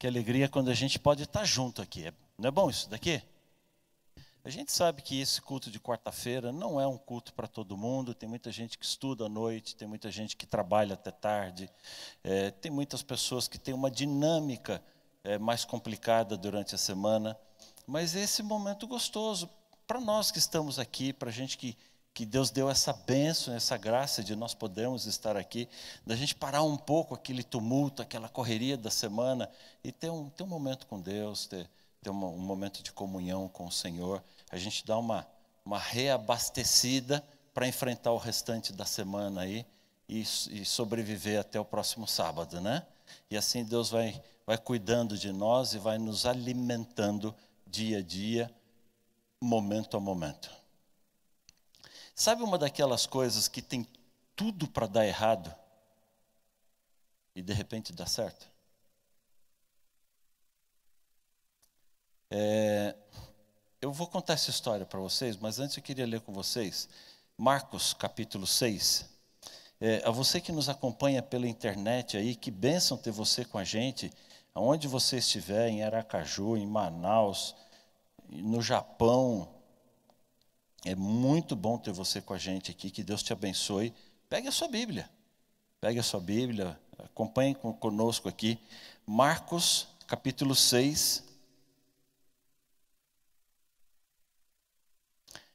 Que alegria quando a gente pode estar junto aqui. É, não é bom isso daqui? A gente sabe que esse culto de quarta-feira não é um culto para todo mundo. Tem muita gente que estuda à noite, tem muita gente que trabalha até tarde, é, tem muitas pessoas que têm uma dinâmica é, mais complicada durante a semana. Mas esse momento gostoso para nós que estamos aqui, para a gente que que Deus deu essa bênção, essa graça de nós podermos estar aqui, da gente parar um pouco aquele tumulto, aquela correria da semana e ter um, ter um momento com Deus, ter, ter um, um momento de comunhão com o Senhor. A gente dá uma, uma reabastecida para enfrentar o restante da semana aí e, e sobreviver até o próximo sábado, né? E assim Deus vai, vai cuidando de nós e vai nos alimentando dia a dia, momento a momento. Sabe uma daquelas coisas que tem tudo para dar errado e de repente dá certo? É, eu vou contar essa história para vocês, mas antes eu queria ler com vocês Marcos capítulo 6. É, a você que nos acompanha pela internet aí, que bênção ter você com a gente, aonde você estiver, em Aracaju, em Manaus, no Japão, é muito bom ter você com a gente aqui, que Deus te abençoe. Pegue a sua Bíblia, pegue a sua Bíblia, acompanhe conosco aqui. Marcos, capítulo 6.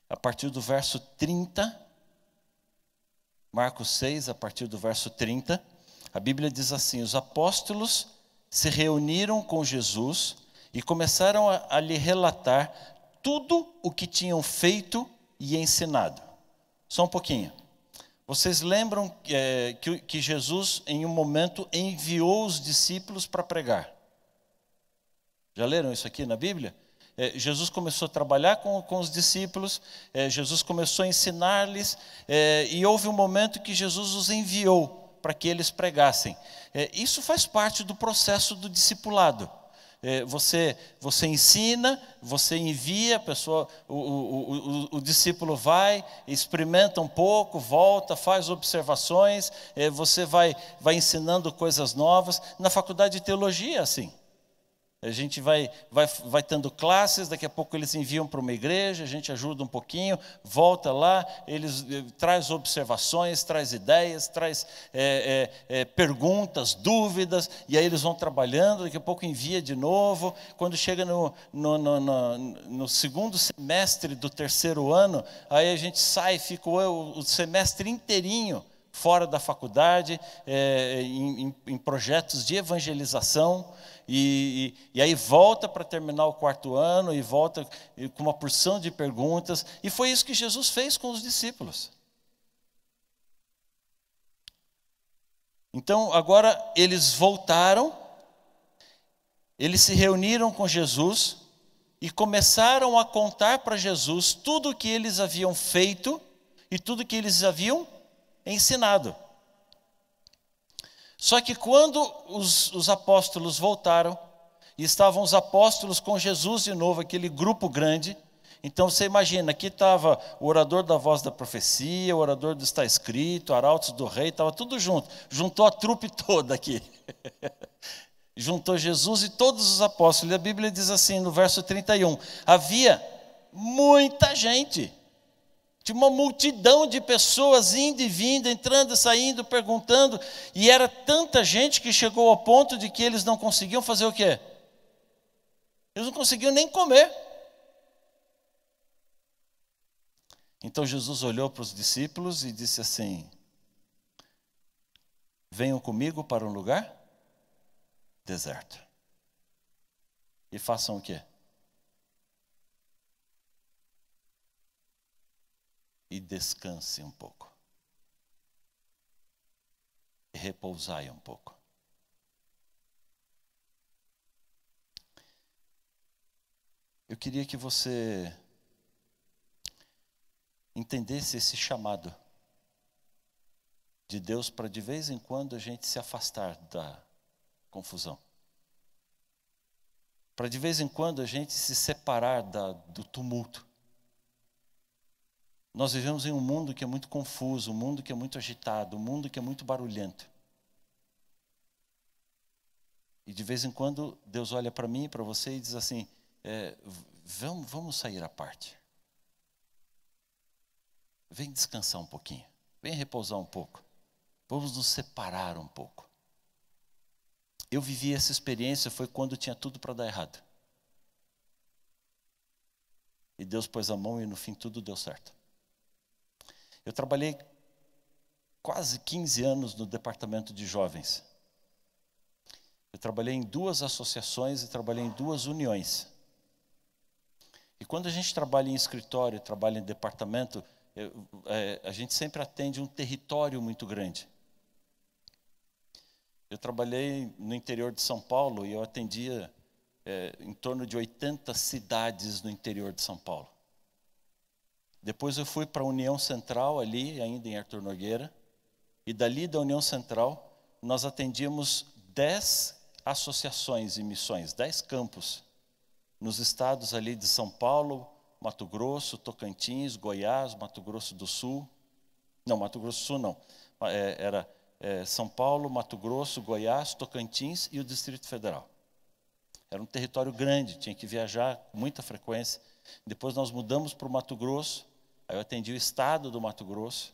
A partir do verso 30, Marcos 6, a partir do verso 30, a Bíblia diz assim: Os apóstolos se reuniram com Jesus e começaram a, a lhe relatar tudo o que tinham feito e ensinado. Só um pouquinho. Vocês lembram é, que, que Jesus, em um momento, enviou os discípulos para pregar? Já leram isso aqui na Bíblia? É, Jesus começou a trabalhar com, com os discípulos, é, Jesus começou a ensinar-lhes, é, e houve um momento que Jesus os enviou para que eles pregassem. É, isso faz parte do processo do discipulado. É, você, você ensina, você envia, a pessoa, o, o, o, o, discípulo vai, experimenta um pouco, volta, faz observações, é, você vai, vai ensinando coisas novas. Na faculdade de teologia, é assim. A gente vai, vai, vai tendo classes, daqui a pouco eles enviam para uma igreja, a gente ajuda um pouquinho, volta lá, eles eh, traz observações, traz ideias, traz eh, eh, perguntas, dúvidas, e aí eles vão trabalhando, daqui a pouco envia de novo. Quando chega no, no, no, no, no segundo semestre do terceiro ano, aí a gente sai, fica o, o semestre inteirinho fora da faculdade, em, em projetos de evangelização e, e, e aí volta para terminar o quarto ano e volta com uma porção de perguntas. E foi isso que Jesus fez com os discípulos. Então, agora eles voltaram, eles se reuniram com Jesus e começaram a contar para Jesus tudo o que eles haviam feito e tudo o que eles haviam ensinado. Só que quando os, os apóstolos voltaram, e estavam os apóstolos com Jesus de novo, aquele grupo grande. Então você imagina, aqui estava o orador da voz da profecia, o orador do está escrito, arautos do rei, estava tudo junto. Juntou a trupe toda aqui. Juntou Jesus e todos os apóstolos. E a Bíblia diz assim, no verso 31, havia muita gente de uma multidão de pessoas indo e vindo, entrando e saindo, perguntando, e era tanta gente que chegou ao ponto de que eles não conseguiam fazer o quê? Eles não conseguiam nem comer. Então Jesus olhou para os discípulos e disse assim: Venham comigo para um lugar deserto. E façam o quê? e descanse um pouco. repousai um pouco. Eu queria que você entendesse esse chamado de Deus para de vez em quando a gente se afastar da confusão. Para de vez em quando a gente se separar da, do tumulto. Nós vivemos em um mundo que é muito confuso, um mundo que é muito agitado, um mundo que é muito barulhento. E de vez em quando Deus olha para mim, e para você e diz assim: é, vamos, vamos sair à parte. Vem descansar um pouquinho, vem repousar um pouco, vamos nos separar um pouco. Eu vivi essa experiência, foi quando tinha tudo para dar errado. E Deus pôs a mão e no fim tudo deu certo. Eu trabalhei quase 15 anos no departamento de jovens. Eu trabalhei em duas associações e trabalhei em duas uniões. E quando a gente trabalha em escritório, trabalha em departamento, eu, é, a gente sempre atende um território muito grande. Eu trabalhei no interior de São Paulo e eu atendia é, em torno de 80 cidades no interior de São Paulo. Depois eu fui para a União Central ali, ainda em Arthur Nogueira, e dali da União Central nós atendíamos dez associações e missões, dez campos, nos estados ali de São Paulo, Mato Grosso, Tocantins, Goiás, Mato Grosso do Sul. Não, Mato Grosso do Sul não. É, era é, São Paulo, Mato Grosso, Goiás, Tocantins e o Distrito Federal. Era um território grande, tinha que viajar com muita frequência. Depois nós mudamos para o Mato Grosso, Aí eu atendi o estado do Mato Grosso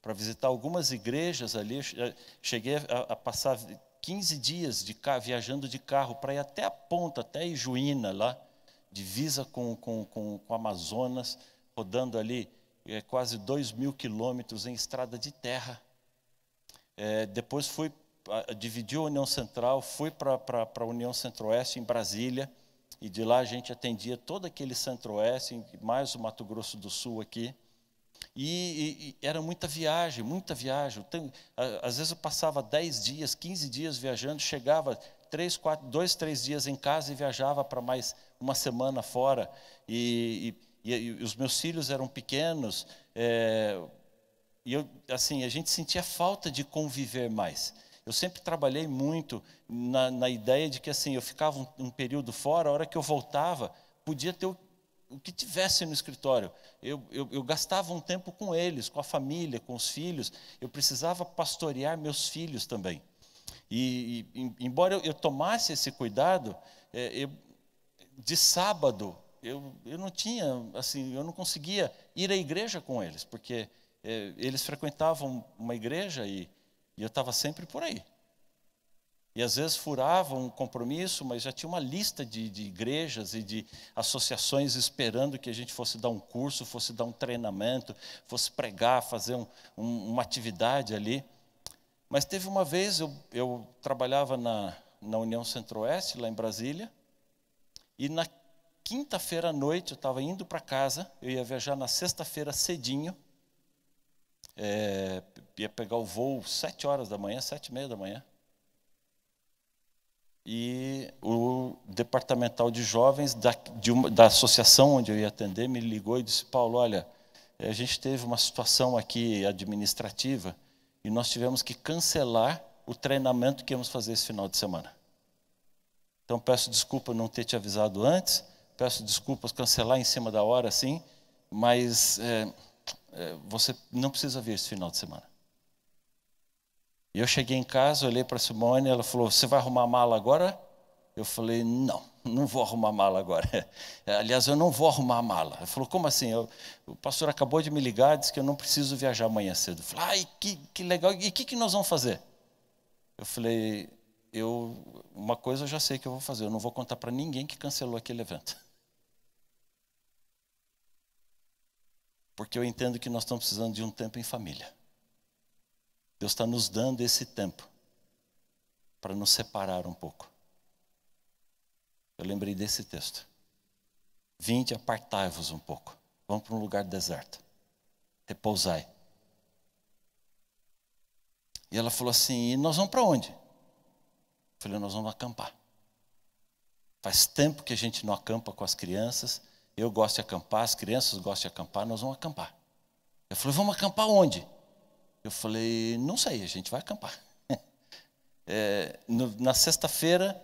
para visitar algumas igrejas ali. Eh, cheguei a, a passar 15 dias de carro, viajando de carro para ir até a ponta, até Ijuína, lá, divisa com, com, com, com Amazonas, rodando ali é, quase 2 mil quilômetros em estrada de terra. É, depois fui, ah, dividi a União Central, fui para a União Centro-Oeste, em Brasília e de lá a gente atendia todo aquele centro-oeste, mais o Mato Grosso do Sul aqui. E, e, e, era muita viagem, muita viagem. Tem, às vezes eu passava 10 dias, 15 dias viajando, chegava três, quatro, dois, três dias em casa e viajava para mais uma semana fora. E, e, os meus filhos eram pequenos. É, e eu, assim, a gente sentia falta de conviver mais. Eu sempre trabalhei muito na, na ideia de que assim eu ficava um, um, período fora, a hora que eu voltava, podia ter o, o que tivesse no escritório. Eu, eu, eu gastava um tempo com eles, com a família, com os filhos. Eu precisava pastorear meus filhos também. E, e embora eu, eu, tomasse esse cuidado, é, eu, de sábado eu, eu não tinha, assim, eu não conseguia ir à igreja com eles, porque é, eles frequentavam uma igreja e e eu estava sempre por aí. E às vezes furava um compromisso, mas já tinha uma lista de, de, igrejas e de associações esperando que a gente fosse dar um curso, fosse dar um treinamento, fosse pregar, fazer um, um, uma atividade ali. Mas teve uma vez, eu, eu trabalhava na, na União Centro-Oeste, lá em Brasília, e na quinta-feira à noite eu estava indo para casa, eu ia viajar na sexta-feira cedinho, é, ia pegar o voo sete horas da manhã, sete e meia da manhã. E o departamental de jovens da, de uma, da associação onde eu ia atender me ligou e disse: Paulo, olha, eh, a gente teve uma situação aqui administrativa e nós tivemos que cancelar o treinamento que íamos fazer esse final de semana. Então peço desculpa não ter te avisado antes, peço desculpas cancelar em cima da hora, sim, mas. É, eh, você não precisa vir esse final de semana. E eu cheguei em casa, olhei para a Simone, ela falou: Você vai arrumar a mala agora? Eu falei: Não, não vou arrumar a mala agora. Aliás, eu não vou arrumar a mala. Ela falou: Como assim? Eu, o pastor acabou de me ligar, disse que eu não preciso viajar amanhã cedo. Eu falei: Ai, que, que legal. E o que, que nós vamos fazer? Eu falei: eu, Uma coisa eu já sei que eu vou fazer, eu não vou contar para ninguém que cancelou aquele evento. Porque eu entendo que nós estamos precisando de um tempo em família. Deus está nos dando esse tempo para nos separar um pouco. Eu lembrei desse texto. Vinde, apartai-vos um pouco. Vamos para um lugar deserto. Repousai. E ela falou assim: E nós vamos para onde? Eu falei: Nós vamos acampar. Faz tempo que a gente não acampa com as crianças eu gosto de acampar, as crianças gostam de acampar, nós vamos acampar. Eu falei, vamos acampar onde? Eu falei, não sei, a gente vai acampar. É, no, na sexta-feira,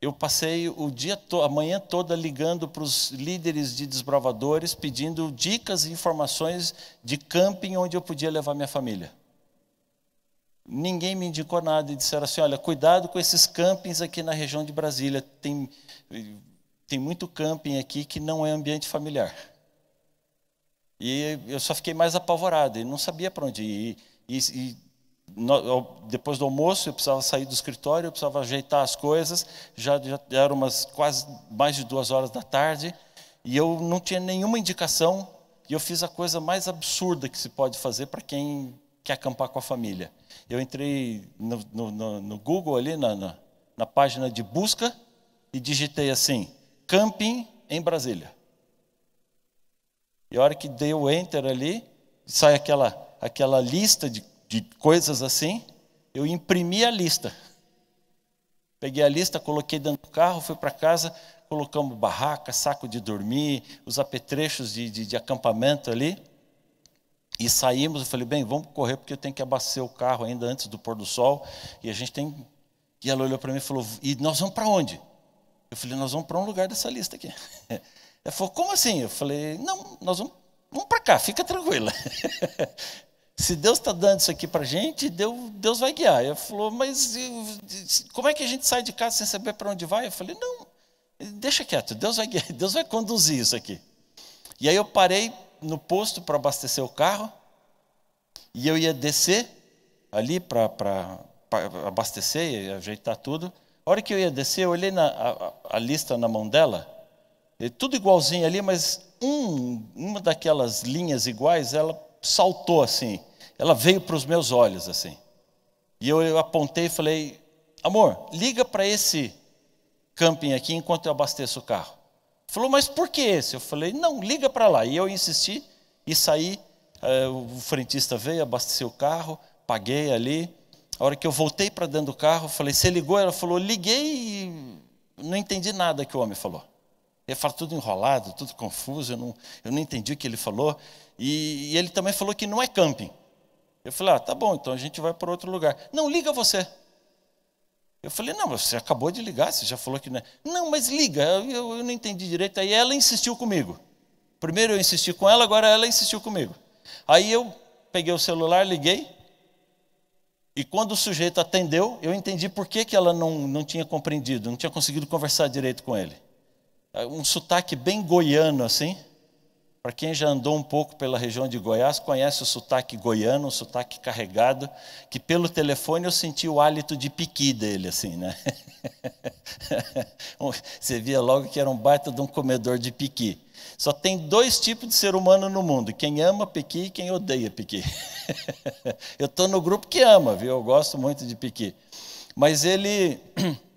eu passei o dia to, a manhã toda ligando para os líderes de desbravadores, pedindo dicas e informações de camping onde eu podia levar minha família. Ninguém me indicou nada e disseram assim: olha, cuidado com esses campings aqui na região de Brasília. Tem tem muito camping aqui que não é ambiente familiar. E eu só fiquei mais apavorado, e não sabia para onde ir. E, e no, depois do almoço, eu precisava sair do escritório, eu precisava ajeitar as coisas. Já, já eram umas quase mais de duas horas da tarde, e eu não tinha nenhuma indicação. E eu fiz a coisa mais absurda que se pode fazer para quem quer acampar com a família. Eu entrei no, no, no Google ali, na, na, na página de busca, e digitei assim: camping em Brasília. E a hora que dei o enter ali, sai aquela, aquela lista de, de coisas assim, eu imprimi a lista. Peguei a lista, coloquei dentro do carro, fui para casa, colocamos barraca, saco de dormir, os apetrechos de, de, de acampamento ali. E saímos, eu falei, bem, vamos correr, porque eu tenho que abastecer o carro ainda antes do pôr do sol. E a gente tem. E ela olhou para mim e falou, e nós vamos para onde? Eu falei, nós vamos para um lugar dessa lista aqui. Ela falou, como assim? Eu falei, não, nós vamos, vamos para cá, fica tranquila. Se Deus está dando isso aqui para a gente, Deus, Deus vai guiar. Ela falou, mas como é que a gente sai de casa sem saber para onde vai? Eu falei, não, deixa quieto, Deus vai, guiar, Deus vai conduzir isso aqui. E aí eu parei no posto para abastecer o carro, e eu ia descer ali para abastecer e ajeitar tudo hora que eu ia descer, eu olhei na, a, a lista na mão dela, tudo igualzinho ali, mas um, uma daquelas linhas iguais, ela saltou assim. Ela veio para os meus olhos assim. E eu, eu apontei e falei: amor, liga para esse camping aqui enquanto eu abasteço o carro. Falou, mas por que esse? Eu falei, não, liga para lá. E eu insisti e saí. Eh, o frentista veio, abasteceu o carro, paguei ali. A hora que eu voltei para dentro do carro, falei, você ligou? Ela falou, liguei e não entendi nada que o homem falou. Ele fala tudo enrolado, tudo confuso, eu não, eu não entendi o que ele falou. E, e ele também falou que não é camping. Eu falei, ah, tá bom, então a gente vai para outro lugar. Não, liga você. Eu falei, não, você acabou de ligar, você já falou que não é. Não, mas liga, eu, eu não entendi direito. Aí ela insistiu comigo. Primeiro eu insisti com ela, agora ela insistiu comigo. Aí eu peguei o celular, liguei, e quando o sujeito atendeu, eu entendi por que, que ela não, não tinha compreendido, não tinha conseguido conversar direito com ele. É um sotaque bem goiano, assim. Para quem já andou um pouco pela região de Goiás, conhece o sotaque goiano, um sotaque carregado, que pelo telefone eu senti o hálito de piqui dele, assim, né? Você via logo que era um baita de um comedor de piqui. Só tem dois tipos de ser humano no mundo: quem ama piqui e quem odeia piqui. eu estou no grupo que ama, viu? Eu gosto muito de piqui. Mas ele.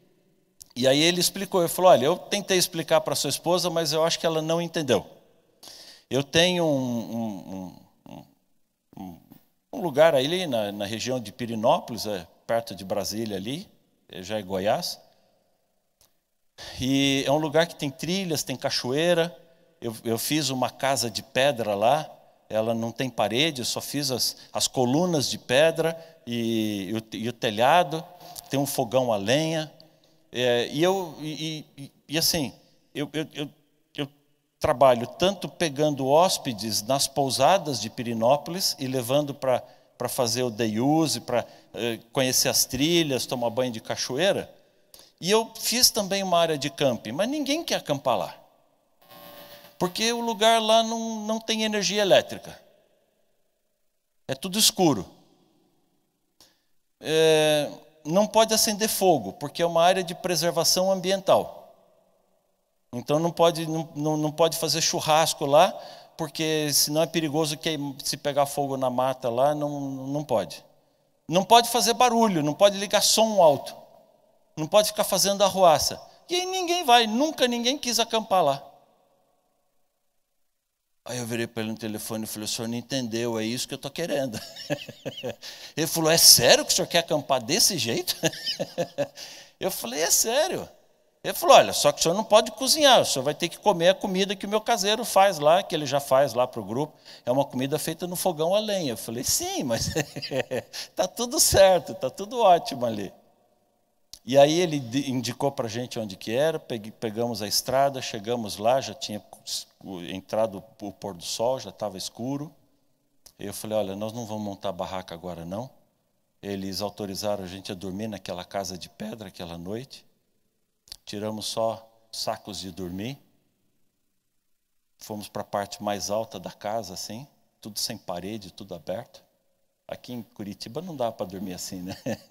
E aí ele explicou: ele falou, olha, eu tentei explicar para sua esposa, mas eu acho que ela não entendeu. Eu tenho um, um, um, um lugar ali na, na, região de Pirinópolis, é, perto de Brasília ali, é já é Goiás. E é um lugar que tem trilhas, tem cachoeira eu, eu fiz uma casa de pedra lá, ela não tem parede, eu só fiz as, as colunas de pedra e, e, o, e o, telhado, tem um fogão a lenha. É, e eu e, e assim, eu, eu, eu, eu, trabalho tanto pegando hóspedes nas pousadas de Pirinópolis e levando para fazer o day use, para é, eh, conhecer as trilhas, tomar banho de cachoeira. E eu fiz também uma área de camping, mas ninguém quer acampar lá. Porque o lugar lá não, não tem energia elétrica. É tudo escuro. É, não pode acender fogo, porque é uma área de preservação ambiental. Então não pode, não, não pode fazer churrasco lá, porque senão é perigoso que se pegar fogo na mata lá, não, não pode. Não pode fazer barulho, não pode ligar som alto, não pode ficar fazendo arruaça. E aí ninguém vai, nunca ninguém quis acampar lá. Aí eu virei para ele no telefone e falei: o senhor não entendeu, é isso que eu estou querendo. ele falou: é sério que o senhor quer acampar desse jeito? eu falei: é sério. Ele falou: olha, só que o senhor não pode cozinhar, o senhor vai ter que comer a comida que o meu caseiro faz lá, que ele já faz lá para o grupo. É uma comida feita no fogão a lenha. Eu falei: sim, mas está tudo certo, está tudo ótimo ali. E aí ele indicou para a gente onde que era, pegamos a estrada, chegamos lá, já tinha entrado o pôr do sol, já estava escuro. Eu falei, olha, nós não vamos montar barraca agora não. Eles autorizaram a gente a dormir naquela casa de pedra aquela noite. Tiramos só sacos de dormir. Fomos para a parte mais alta da casa, assim, tudo sem parede, tudo aberto. Aqui em Curitiba não dá para dormir assim, né?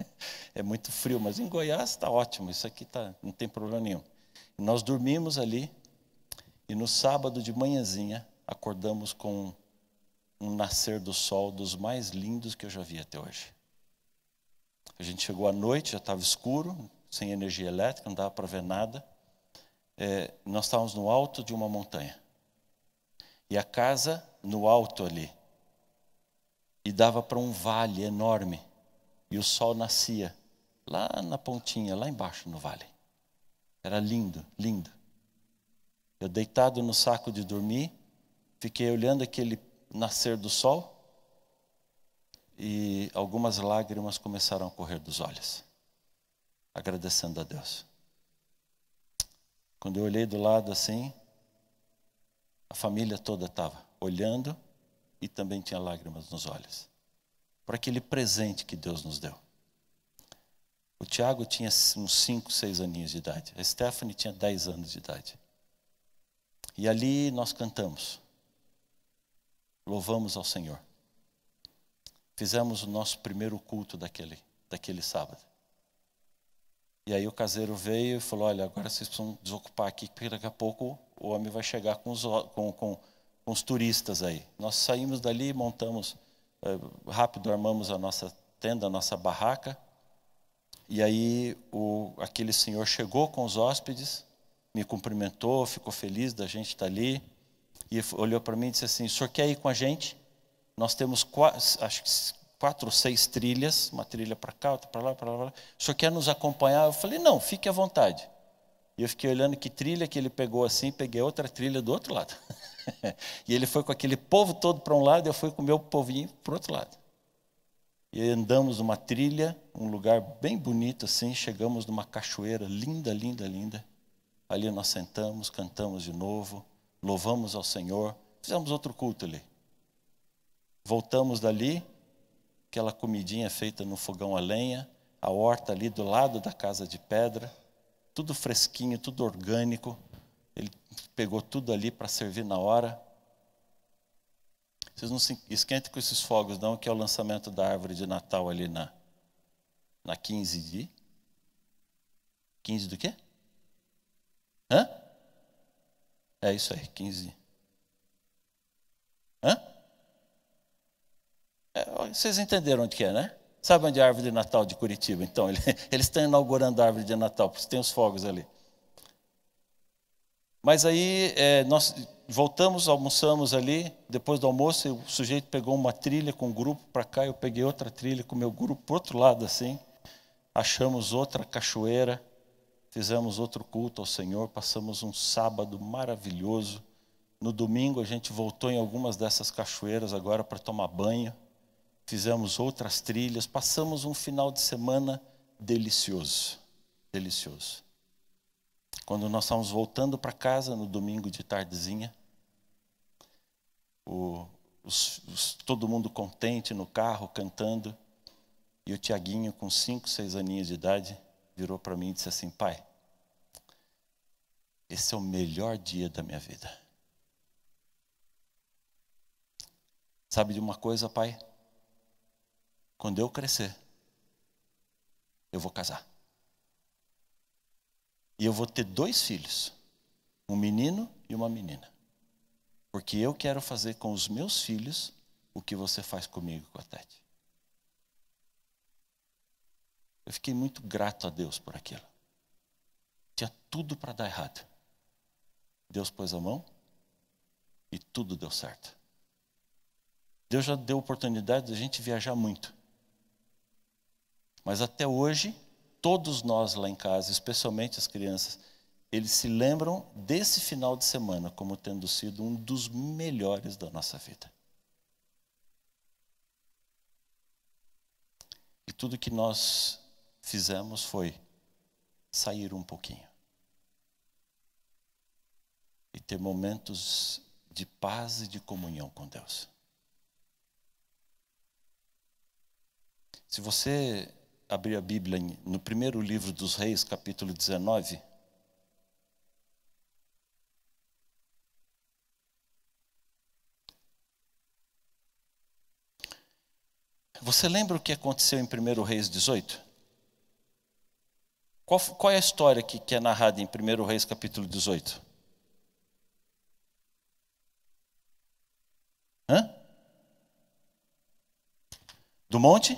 É muito frio, mas em Goiás está ótimo, isso aqui tá, não tem problema nenhum. Nós dormimos ali e no sábado de manhãzinha acordamos com um nascer do sol dos mais lindos que eu já vi até hoje. A gente chegou à noite, já estava escuro, sem energia elétrica, não dava para ver nada. É, nós estávamos no alto de uma montanha. E a casa no alto ali e dava para um vale enorme. E o sol nascia lá na pontinha, lá embaixo no vale. Era lindo, lindo. Eu deitado no saco de dormir, fiquei olhando aquele nascer do sol e algumas lágrimas começaram a correr dos olhos, agradecendo a Deus. Quando eu olhei do lado assim, a família toda estava olhando e também tinha lágrimas nos olhos, por aquele presente que Deus nos deu. O Tiago tinha uns 5, 6 aninhos de idade, a Stephanie tinha 10 anos de idade. E ali nós cantamos, louvamos ao Senhor. Fizemos o nosso primeiro culto daquele, daquele sábado. E aí o caseiro veio e falou: Olha, agora vocês precisam desocupar aqui, porque daqui a pouco o homem vai chegar com, os, com, com com os turistas aí. Nós saímos dali, montamos, eh, rápido armamos a nossa tenda, a nossa barraca. E aí o, aquele senhor chegou com os hóspedes, me cumprimentou, ficou feliz da gente estar tá ali. E olhou para mim e disse assim, o senhor quer ir com a gente? Nós temos quatro, acho que quatro ou seis trilhas, uma trilha para cá, outra para lá, para lá, para lá. O senhor quer nos acompanhar? Eu falei, não, fique à vontade. E eu fiquei olhando que trilha que ele pegou assim, peguei outra trilha do outro lado. e ele foi com aquele povo todo para um lado, eu fui com o meu povinho para o outro lado. E andamos uma trilha, um lugar bem bonito assim, chegamos numa cachoeira linda, linda, linda. Ali nós sentamos, cantamos de novo, louvamos ao Senhor, fizemos outro culto ali. Voltamos dali, aquela comidinha feita no fogão a lenha, a horta ali do lado da casa de pedra, tudo fresquinho, tudo orgânico. Ele pegou tudo ali para servir na hora. Vocês não se esquentem com esses fogos, não, que é o lançamento da árvore de Natal ali na, na 15 de. 15 do quê? Hã? É isso aí, 15. Hã? É, vocês entenderam onde que é, né? Sabe onde é a árvore de Natal de Curitiba? Então, ele, eles estão inaugurando a árvore de Natal, porque tem os fogos ali. Mas aí é, nós voltamos, almoçamos ali. Depois do almoço, o sujeito pegou uma trilha com um grupo para cá, eu peguei outra trilha com o meu grupo para outro lado assim. Achamos outra cachoeira, fizemos outro culto ao Senhor, passamos um sábado maravilhoso. No domingo a gente voltou em algumas dessas cachoeiras agora para tomar banho. Fizemos outras trilhas, passamos um final de semana delicioso, delicioso. Quando nós estávamos voltando para casa no domingo de tardezinha, o, os, os, todo mundo contente no carro, cantando, e o Tiaguinho, com cinco, seis aninhos de idade, virou para mim e disse assim: Pai, esse é o melhor dia da minha vida. Sabe de uma coisa, pai? Quando eu crescer, eu vou casar. E eu vou ter dois filhos, um menino e uma menina. Porque eu quero fazer com os meus filhos o que você faz comigo, com a Tete. Eu fiquei muito grato a Deus por aquilo. Tinha tudo para dar errado. Deus pôs a mão e tudo deu certo. Deus já deu oportunidade de a gente viajar muito. Mas até hoje, todos nós lá em casa, especialmente as crianças, eles se lembram desse final de semana como tendo sido um dos melhores da nossa vida. E tudo que nós fizemos foi sair um pouquinho e ter momentos de paz e de comunhão com Deus. Se você abrir a Bíblia no primeiro livro dos Reis, capítulo 19. Você lembra o que aconteceu em 1 Reis 18? Qual, qual é a história que, que é narrada em 1 Reis capítulo 18? Hã? Do monte?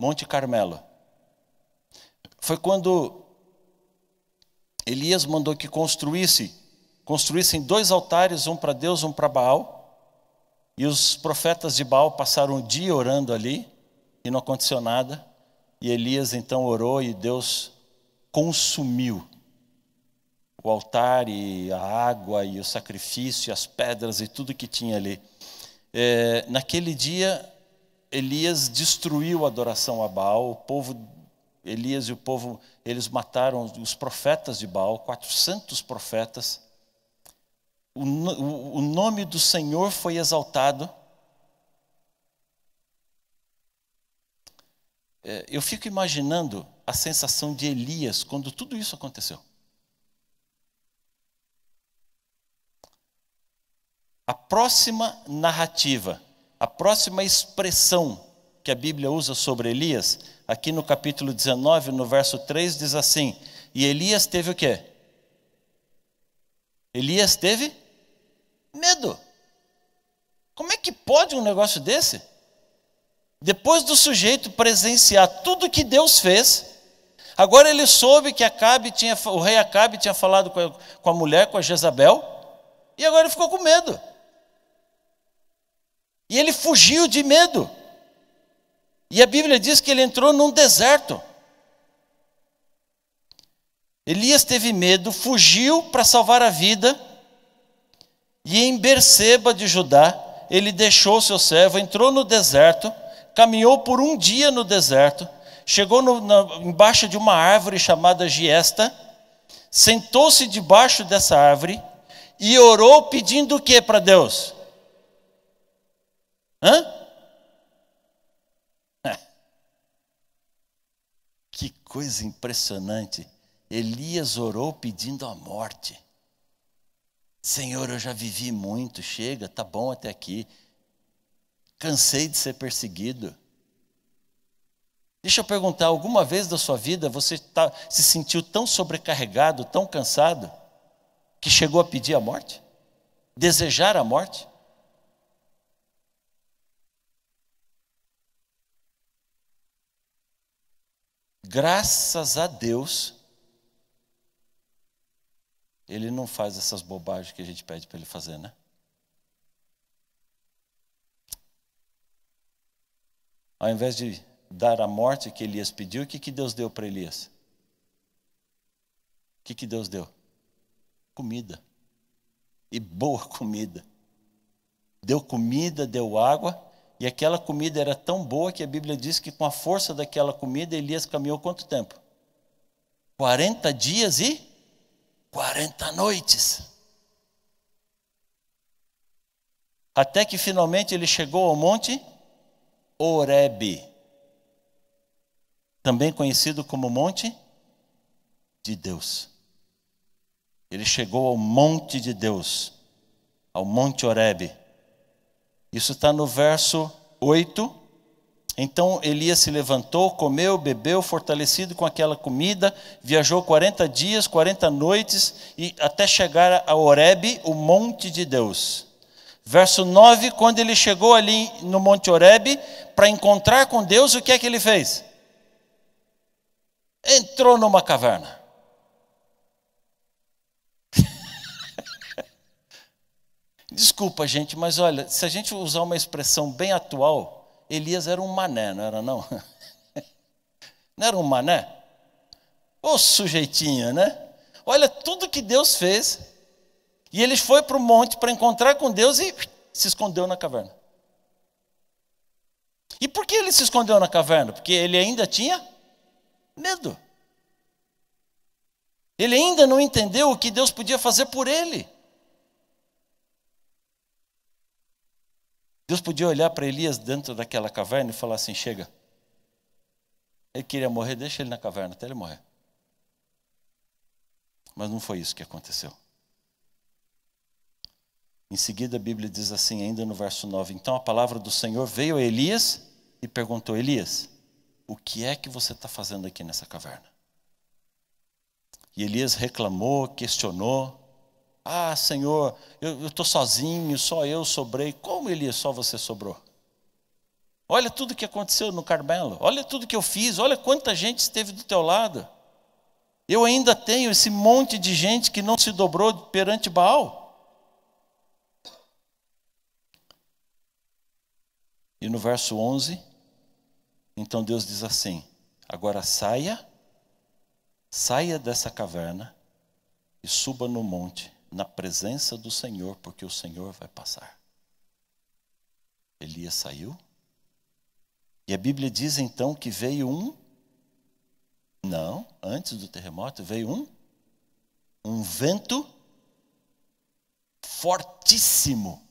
Monte Carmelo. Foi quando Elias mandou que construísse, construíssem dois altares, um para Deus, um para Baal. E os profetas de Baal passaram um dia orando ali e não aconteceu nada. E Elias então orou e Deus consumiu o altar e a água e o sacrifício e as pedras e tudo que tinha ali. É, naquele dia Elias destruiu a adoração a Baal, o povo Elias e o povo, eles mataram os profetas de Baal, 400 profetas. O, o, o nome do Senhor foi exaltado. É, eu fico imaginando a sensação de Elias quando tudo isso aconteceu. A próxima narrativa a próxima expressão que a Bíblia usa sobre Elias, aqui no capítulo 19, no verso 3, diz assim: E Elias teve o quê? Elias teve medo. Como é que pode um negócio desse? Depois do sujeito presenciar tudo que Deus fez, agora ele soube que Acabe tinha, o rei Acabe tinha falado com a, com a mulher, com a Jezabel, e agora ele ficou com medo. E ele fugiu de medo. E a Bíblia diz que ele entrou num deserto. Elias teve medo, fugiu para salvar a vida. E em Berseba de Judá, ele deixou seu servo, entrou no deserto, caminhou por um dia no deserto, chegou no, na, embaixo de uma árvore chamada Giesta, sentou-se debaixo dessa árvore e orou pedindo o que para Deus? Hã? É. Que coisa impressionante. Elias orou pedindo a morte. Senhor, eu já vivi muito, chega, tá bom até aqui. Cansei de ser perseguido. Deixa eu perguntar, alguma vez da sua vida você tá, se sentiu tão sobrecarregado, tão cansado, que chegou a pedir a morte? Desejar a morte? Graças a Deus, ele não faz essas bobagens que a gente pede para ele fazer, né? Ao invés de dar a morte que Elias pediu, o que, que Deus deu para Elias? O que, que Deus deu? Comida. E boa comida. Deu comida, deu água e aquela comida era tão boa que a Bíblia diz que com a força daquela comida Elias caminhou quanto tempo? 40 dias e 40 noites. Até que finalmente ele chegou ao monte Oreb, também conhecido como monte de Deus. Ele chegou ao monte de Deus, ao monte Oreb. Isso está no verso 8. Então Elias se levantou, comeu, bebeu, fortalecido com aquela comida, viajou 40 dias, 40 noites e até chegar a Oreb, o monte de Deus. Verso 9, quando ele chegou ali no monte Oreb para encontrar com Deus, o que é que ele fez? Entrou numa caverna. Desculpa, gente, mas olha, se a gente usar uma expressão bem atual, Elias era um mané, não era não? Não era um mané? Ô sujeitinho, né? Olha tudo que Deus fez. E ele foi para o monte para encontrar com Deus e se escondeu na caverna. E por que ele se escondeu na caverna? Porque ele ainda tinha medo. Ele ainda não entendeu o que Deus podia fazer por ele. Deus podia olhar para Elias dentro daquela caverna e falar assim: chega. Ele queria morrer, deixa ele na caverna até ele morrer. Mas não foi isso que aconteceu. Em seguida, a Bíblia diz assim, ainda no verso 9: Então a palavra do Senhor veio a Elias e perguntou: Elias, o que é que você está fazendo aqui nessa caverna? E Elias reclamou, questionou, ah, Senhor, eu estou sozinho, só eu sobrei. Como ele só você sobrou? Olha tudo que aconteceu no Carmelo, olha tudo que eu fiz, olha quanta gente esteve do teu lado. Eu ainda tenho esse monte de gente que não se dobrou perante Baal. E no verso 11, então Deus diz assim: Agora saia, saia dessa caverna e suba no monte na presença do Senhor, porque o Senhor vai passar. Elias saiu. E a Bíblia diz então que veio um. Não, antes do terremoto veio um. Um vento fortíssimo.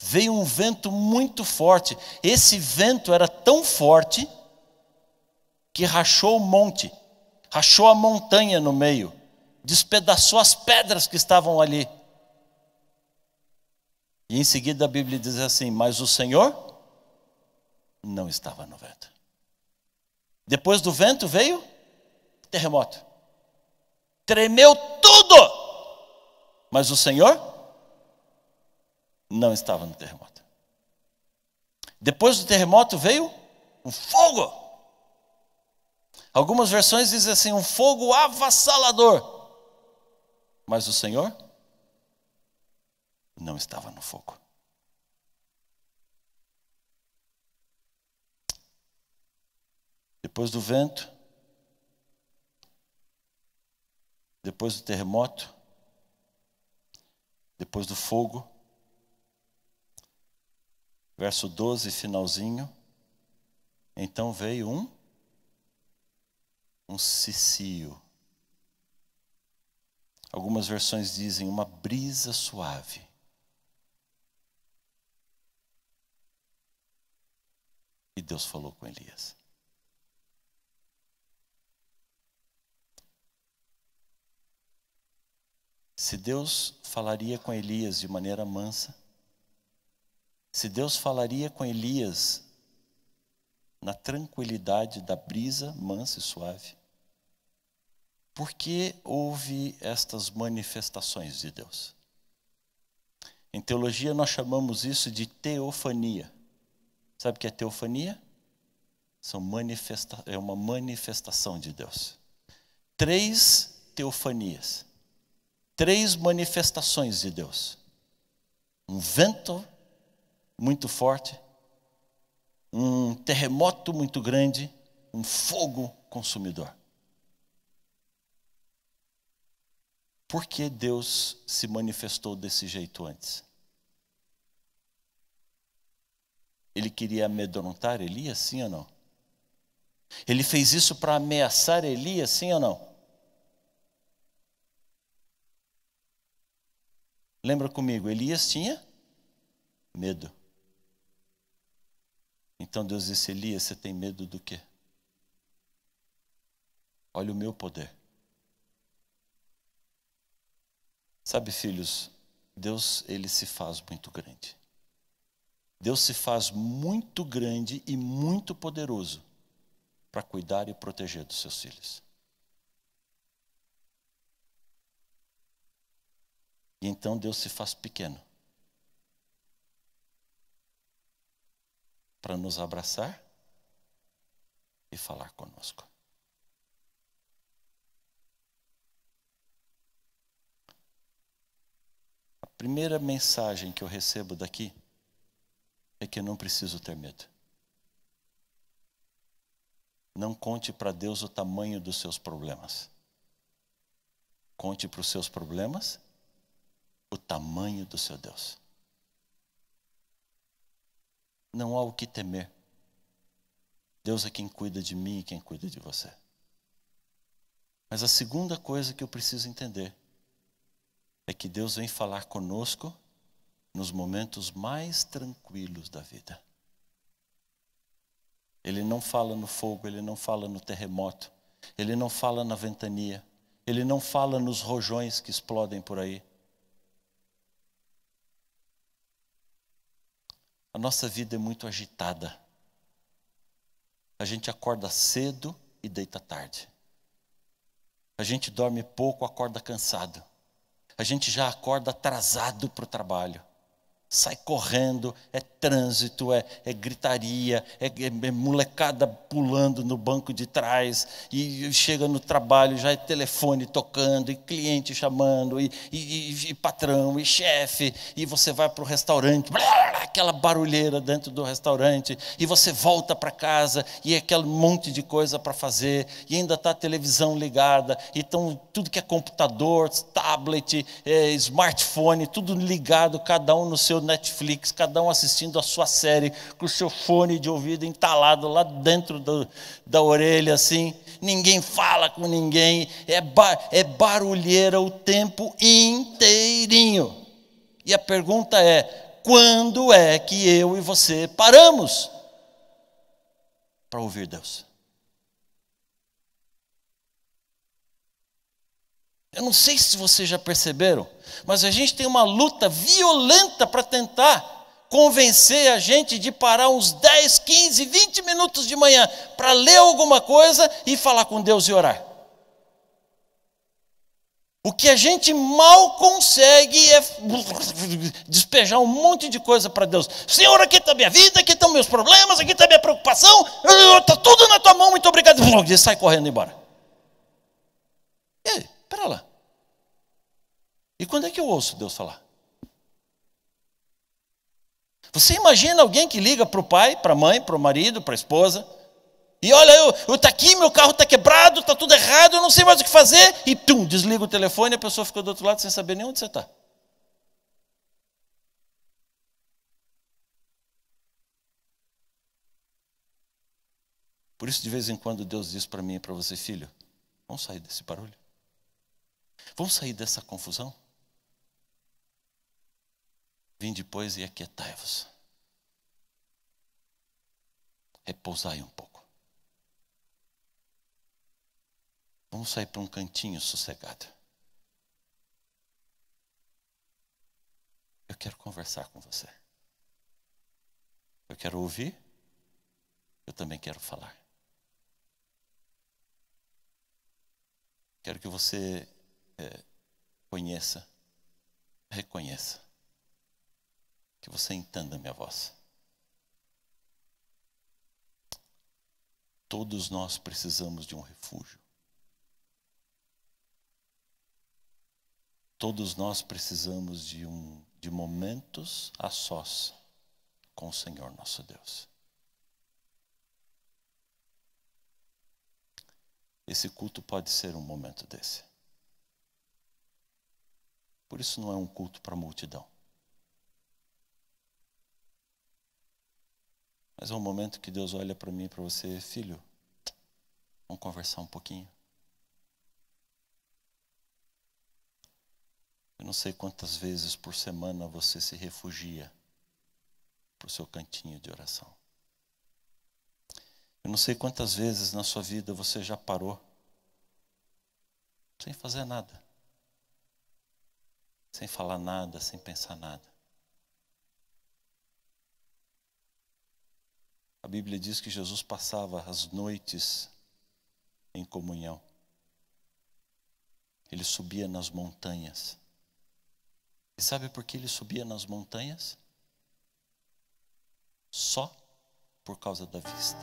Veio um vento muito forte. Esse vento era tão forte que rachou o monte rachou a montanha no meio, despedaçou as pedras que estavam ali. E em seguida a Bíblia diz assim: Mas o Senhor não estava no vento. Depois do vento veio terremoto. Tremeu tudo, mas o Senhor não estava no terremoto. Depois do terremoto veio um fogo. Algumas versões dizem assim: um fogo avassalador. Mas o Senhor não estava no fogo. Depois do vento, depois do terremoto, depois do fogo, verso 12, finalzinho. Então veio um um cicio. Algumas versões dizem uma brisa suave. E Deus falou com Elias. Se Deus falaria com Elias de maneira mansa, se Deus falaria com Elias na tranquilidade da brisa mansa e suave, por que houve estas manifestações de Deus? Em teologia, nós chamamos isso de teofania. Sabe o que é teofania? São manifesta é uma manifestação de Deus. Três teofanias. Três manifestações de Deus. Um vento muito forte, um terremoto muito grande, um fogo consumidor. Por que Deus se manifestou desse jeito antes? Ele queria amedrontar Elias, sim ou não? Ele fez isso para ameaçar Elias, sim ou não? Lembra comigo, Elias tinha medo. Então Deus disse: Elias, você tem medo do quê? Olha o meu poder. Sabe, filhos, Deus ele se faz muito grande. Deus se faz muito grande e muito poderoso para cuidar e proteger dos seus filhos. E então Deus se faz pequeno para nos abraçar e falar conosco. primeira mensagem que eu recebo daqui é que eu não preciso ter medo. Não conte para Deus o tamanho dos seus problemas. Conte para os seus problemas o tamanho do seu Deus. Não há o que temer. Deus é quem cuida de mim e quem cuida de você. Mas a segunda coisa que eu preciso entender é que Deus vem falar conosco nos momentos mais tranquilos da vida. Ele não fala no fogo, ele não fala no terremoto, ele não fala na ventania, ele não fala nos rojões que explodem por aí. A nossa vida é muito agitada. A gente acorda cedo e deita tarde. A gente dorme pouco, acorda cansado a gente já acorda atrasado para o trabalho sai correndo, é trânsito, é, é gritaria, é, é, é molecada pulando no banco de trás, e chega no trabalho, já é telefone tocando, e cliente chamando, e, e, e patrão, e chefe, e você vai para o restaurante, blá, aquela barulheira dentro do restaurante, e você volta para casa, e é aquele monte de coisa para fazer, e ainda está a televisão ligada, então tudo que é computador, tablet, é, smartphone, tudo ligado, cada um no seu seu Netflix, cada um assistindo a sua série, com o seu fone de ouvido entalado lá dentro do, da orelha, assim. Ninguém fala com ninguém, é, bar, é barulheira o tempo inteirinho. E a pergunta é: quando é que eu e você paramos para ouvir Deus? Eu não sei se vocês já perceberam, mas a gente tem uma luta violenta para tentar convencer a gente de parar uns 10, 15, 20 minutos de manhã para ler alguma coisa e falar com Deus e orar. O que a gente mal consegue é despejar um monte de coisa para Deus. Senhor, aqui está minha vida, aqui estão meus problemas, aqui está minha preocupação, está tudo na tua mão, muito obrigado. E sai correndo embora. E quando é que eu ouço Deus falar? Você imagina alguém que liga para o pai, para a mãe, para o marido, para a esposa, e olha, eu estou tá aqui, meu carro está quebrado, está tudo errado, eu não sei mais o que fazer, e pum desliga o telefone e a pessoa fica do outro lado sem saber nem onde você está. Por isso, de vez em quando, Deus diz para mim e para você, filho, vamos sair desse barulho? Vamos sair dessa confusão? Vinde, depois e aquietai-vos. Repousai um pouco. Vamos sair para um cantinho sossegado. Eu quero conversar com você. Eu quero ouvir. Eu também quero falar. Quero que você é, conheça, reconheça que você entenda a minha voz. Todos nós precisamos de um refúgio. Todos nós precisamos de, um, de momentos a sós com o Senhor nosso Deus. Esse culto pode ser um momento desse. Por isso não é um culto para a multidão. Mas é um momento que Deus olha para mim e para você, filho, vamos conversar um pouquinho. Eu não sei quantas vezes por semana você se refugia para o seu cantinho de oração. Eu não sei quantas vezes na sua vida você já parou sem fazer nada, sem falar nada, sem pensar nada. A Bíblia diz que Jesus passava as noites em comunhão. Ele subia nas montanhas. E sabe por que ele subia nas montanhas? Só por causa da vista.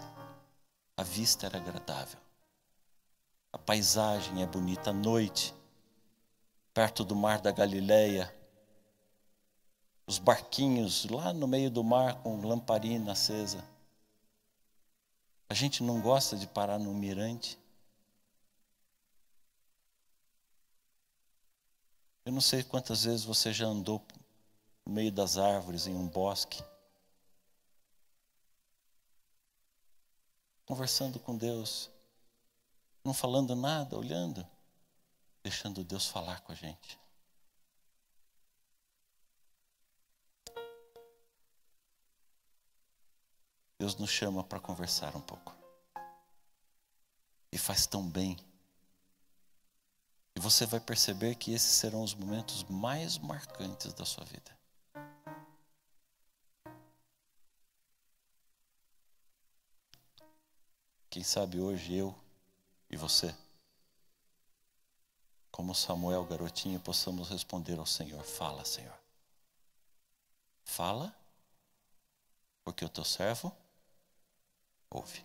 A vista era agradável. A paisagem é bonita à noite, perto do mar da Galileia. Os barquinhos lá no meio do mar com lamparina acesa a gente não gosta de parar no mirante. Eu não sei quantas vezes você já andou no meio das árvores, em um bosque, conversando com Deus, não falando nada, olhando, deixando Deus falar com a gente. Deus nos chama para conversar um pouco. E faz tão bem. E você vai perceber que esses serão os momentos mais marcantes da sua vida. Quem sabe hoje eu e você, como Samuel garotinho, possamos responder ao Senhor: Fala, Senhor. Fala, porque o teu servo ouve.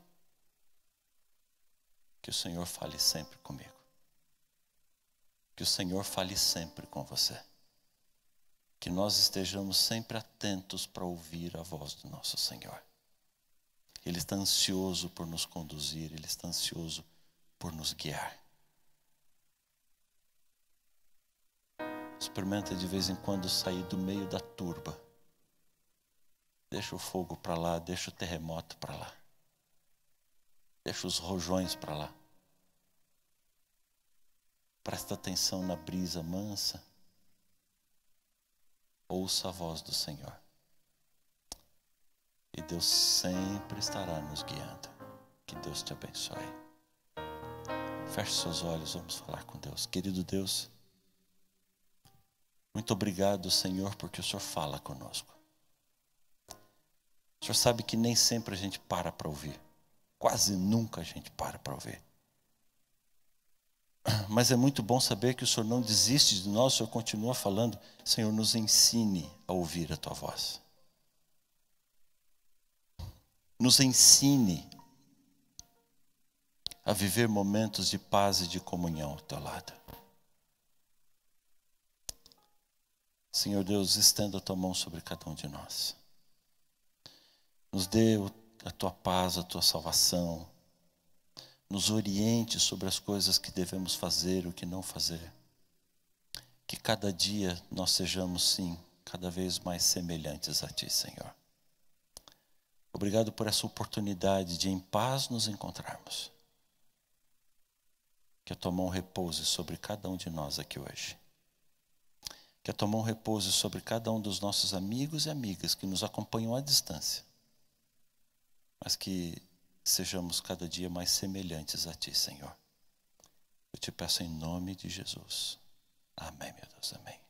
Que o Senhor fale sempre comigo. Que o Senhor fale sempre com você. Que nós estejamos sempre atentos para ouvir a voz do nosso Senhor. Ele está ansioso por nos conduzir, ele está ansioso por nos guiar. Experimenta de vez em quando sair do meio da turba. Deixa o fogo para lá, deixa o terremoto para lá. Deixa os rojões para lá. Presta atenção na brisa mansa. Ouça a voz do Senhor. E Deus sempre estará nos guiando. Que Deus te abençoe. Feche seus olhos, vamos falar com Deus. Querido Deus, muito obrigado, Senhor, porque o Senhor fala conosco. O Senhor sabe que nem sempre a gente para para ouvir. Quase nunca a gente para para ouvir. Mas é muito bom saber que o Senhor não desiste de nós, o Senhor continua falando. Senhor, nos ensine a ouvir a tua voz. Nos ensine a viver momentos de paz e de comunhão ao teu lado. Senhor Deus, estenda a tua mão sobre cada um de nós. Nos dê o a tua paz, a tua salvação. Nos oriente sobre as coisas que devemos fazer, o que não fazer. Que cada dia nós sejamos, sim, cada vez mais semelhantes a ti, Senhor. Obrigado por essa oportunidade de em paz nos encontrarmos. Que a tua mão repouse sobre cada um de nós aqui hoje. Que a tua mão repouse sobre cada um dos nossos amigos e amigas que nos acompanham à distância mas que sejamos cada dia mais semelhantes a Ti, Senhor. Eu te peço em nome de Jesus. Amém, meu Deus, amém.